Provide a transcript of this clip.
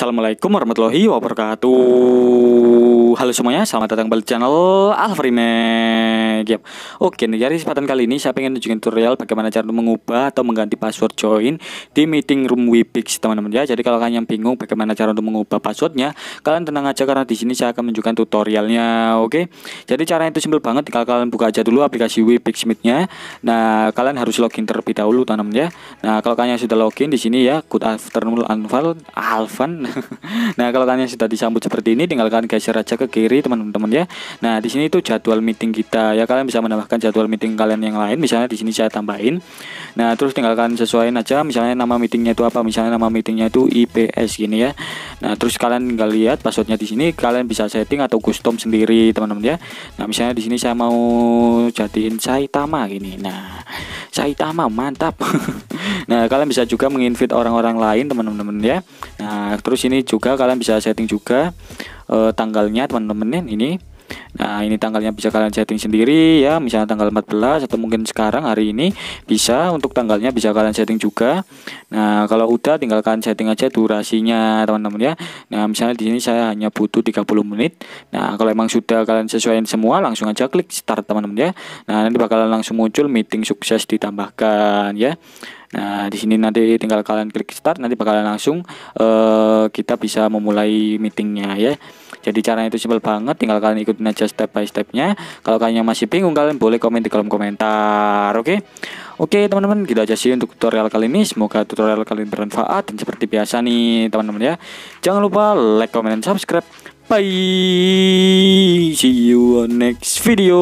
Assalamualaikum warahmatullahi wabarakatuh Halo semuanya, selamat datang kembali di channel Alfriman namanya game. Oke, nih jadi kesempatan kali ini saya pengen tunjukin tutorial bagaimana cara mengubah atau mengganti password join di meeting room Wipix teman-teman ya. Jadi kalau kalian yang bingung bagaimana cara untuk mengubah passwordnya, kalian tenang aja karena di sini saya akan menunjukkan tutorialnya. Oke. Jadi caranya itu simpel banget. Kalau kalian buka aja dulu aplikasi Wipix meetnya. Nah, kalian harus login terlebih dahulu teman-teman ya. Nah, kalau kalian sudah login di sini ya, good afternoon Anval Alvan. nah, kalau kalian sudah disambut seperti ini tinggal kalian geser aja ke kiri teman-teman ya. Nah, di sini itu jadwal meeting kita ya kalian bisa menambahkan jadwal meeting kalian yang lain misalnya di sini saya tambahin nah terus tinggalkan sesuaiin aja misalnya nama meetingnya itu apa misalnya nama meetingnya itu IPS gini ya nah terus kalian nggak lihat passwordnya di sini kalian bisa setting atau custom sendiri teman-teman ya nah misalnya di sini saya mau jadiin Saitama gini nah Saitama mantap nah kalian bisa juga menginvite orang-orang lain teman-teman ya nah terus ini juga kalian bisa setting juga uh, tanggalnya teman-teman ya, ini Nah, ini tanggalnya bisa kalian setting sendiri ya, misalnya tanggal 14 atau mungkin sekarang hari ini bisa untuk tanggalnya bisa kalian setting juga. Nah, kalau udah tinggalkan setting aja durasinya, teman-teman ya. Nah, misalnya di sini saya hanya butuh 30 menit. Nah, kalau emang sudah kalian sesuaikan semua, langsung aja klik start, teman-teman ya. Nah, nanti bakalan langsung muncul meeting sukses ditambahkan ya. Nah, di sini nanti tinggal kalian klik start nanti bakalan langsung uh, kita bisa memulai meetingnya ya. Jadi caranya itu simpel banget, tinggal kalian ikutin aja step by stepnya. Kalau kalian yang masih bingung kalian boleh komen di kolom komentar, oke? Okay? Oke okay, teman-teman, kita gitu aja sih untuk tutorial kali ini. Semoga tutorial kali ini bermanfaat dan seperti biasa nih teman-teman ya. Jangan lupa like, comment, dan subscribe. Bye. See you on next video.